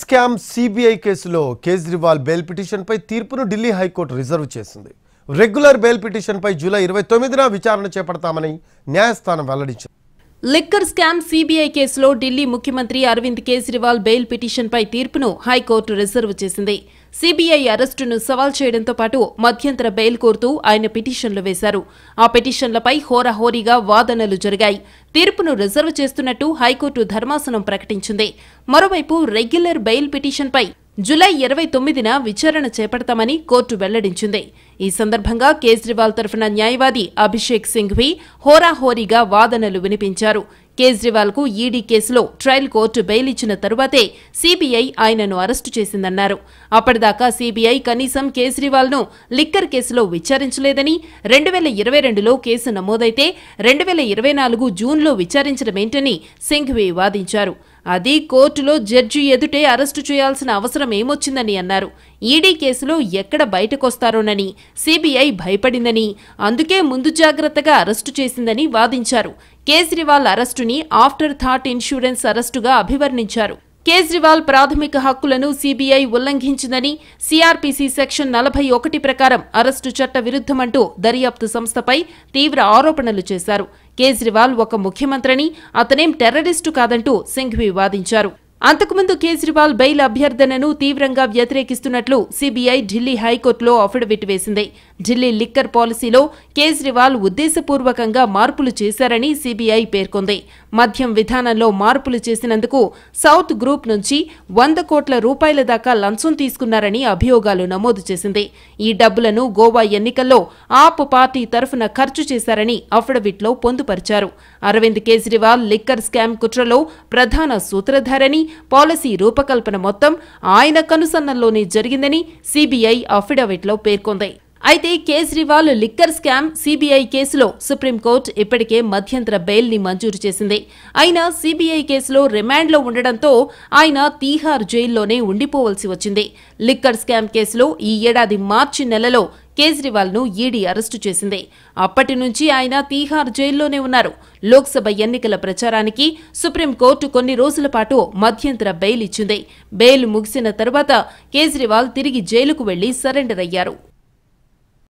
scam CBI కేసులో Kejriwal bail పిటిషన్పై తీర్పును ఢిల్లీ హైకోర్టు రిజర్వ్ చేసింది రెగ్యులర్ బెయిల్ పిటిషన్పై జూలై ఇరవై తొమ్మిదిన విచారణ చేపడతామని న్యాయస్థానం వెల్లడించింది లిక్కర్ స్కామ్ సీబీఐ కేసులో ఢిల్లీ ముఖ్యమంత్రి అరవింద్ కేజ్రీవాల్ బెయిల్ పిటిషన్పై తీర్పును హైకోర్టు రిజర్వ్ చేసింది సీబీఐ అరెస్టును సవాల్ చేయడంతో పాటు మధ్యంతర బెయిల్ కోరుతూ ఆయన పిటిషన్లు వేశారు ఆ పిటిషన్లపై హోరాహోరీగా వాదనలు జరిగాయి తీర్పును రిజర్వ్ చేస్తున్నట్టు హైకోర్టు ధర్మాసనం ప్రకటించింది మరోవైపు రెగ్యులర్ బెయిల్ పిటిషన్పై జులై ఇరవై తొమ్మిదిన విచారణ చేపడతామని కోర్టు వెల్లడించింది ఈ సందర్భంగా కేజ్రీవాల్ తరఫున న్యాయవాది అభిషేక్ సింఘ్వి హోరాహోరీగా వాదనలు వినిపించారు కేజ్రీవాల్ కు ఈడీ కేసులో ట్రయల్ కోర్టు బెయిల్ ఇచ్చిన తరువాతే సీబీఐ ఆయనను అరెస్టు చేసిందన్నారు అప్పటిదాకా సీబీఐ కనీసం కేజ్రీవాల్ ను లిక్కర్ కేసులో విచారించలేదని రెండు వేల ఇరవై రెండులో కేసు నమోదైతే రెండు వేల ఇరవై నాలుగు జూన్లో విచారించడమేంటని సింఘ్వి వాదించారు అది కోర్టులో జడ్జి ఎదుటే అరెస్టు చేయాల్సిన అవసరం ఏమొచ్చిందని అన్నారు ఈడీ కేసులో ఎక్కడ బయటకొస్తారోనని సిబిఐ భయపడిందని అందుకే ముందు జాగ్రత్తగా అరెస్టు చేసిందని వాదించారు కేజ్రీవాల్ అరెస్టుని ఆఫ్టర్ థాట్ ఇన్సూరెన్స్ అరెస్టుగా అభివర్ణించారు కేజ్రీవాల్ ప్రాథమిక హక్కులను సీబీఐ ఉల్లంఘించిందని సీఆర్పీసీ సెక్షన్ నలభై ఒకటి ప్రకారం అరెస్టు చట్ట విరుద్ధమంటూ దర్యాప్తు సంస్థపై తీవ్ర ఆరోపణలు చేశారు కేజ్రీవాల్ ఒక ముఖ్యమంత్రిని అతనేం టెర్రరిస్టు కాదంటూ సింఘ్వి వాదించారు అంతకుముందు కేజ్రీవాల్ బెయిల్ అభ్యర్థనను తీవ్రంగా వ్యతిరేకిస్తున్నట్లు సీబీఐ ఢిల్లీ హైకోర్టులో అఫిడవిట్ వేసింది ఢిల్లీ లిక్కర్ పాలసీలో కేజ్రీవాల్ ఉద్దేశపూర్వకంగా మార్పులు చేశారని సీబీఐ పేర్కొంది మద్యం విధానంలో మార్పులు చేసినందుకు సౌత్ గ్రూప్ నుంచి వంద కోట్ల రూపాయల దాకా లంచం తీసుకున్నారని అభియోగాలు నమోదు చేసింది ఈ డబ్బులను గోవా ఎన్నికల్లో ఆప్ పార్టీ తరఫున ఖర్చు చేశారని అఫిడవిట్లో పొందుపరిచారు అరవింద్ కేజ్రీవాల్ లిక్కర్ స్కామ్ కుట్రలో ప్రధాన సూత్రధారని పాలసీ రూపకల్పన మొత్తం ఆయన కనుసన్నల్లోనే జరిగిందని సిబిఐ అఫిడవిట్లో పేర్కొంది అయితే కేజ్రీవాల్ లిక్కర్ స్కామ్ సీబీఐ కేసులో సుప్రీంకోర్టు ఇప్పటికే మధ్యంతర బెయిల్ ని మంజూరు చేసింది అయినా సీబీఐ కేసులో రిమాండ్లో ఉండడంతో ఆయన తీహార్ జైల్లోనే ఉండిపోవలసి వచ్చింది లిక్కర్ స్కామ్ కేసులో ఈ ఏడాది మార్చి నెలలో కేజ్రీవాల్ ను ఈడీ అరెస్టు చేసింది అప్పటి నుంచి ఆయన తీహార్ జైల్లోనే ఉన్నారు లోక్సభ ఎన్నికల ప్రచారానికి సుప్రీంకోర్టు కొన్ని రోజుల పాటు మధ్యంతర బెయిల్ ఇచ్చింది బెయిల్ ముగిసిన తర్వాత కేజ్రీవాల్ తిరిగి జైలుకు వెళ్లి సరెండర్ అయ్యారు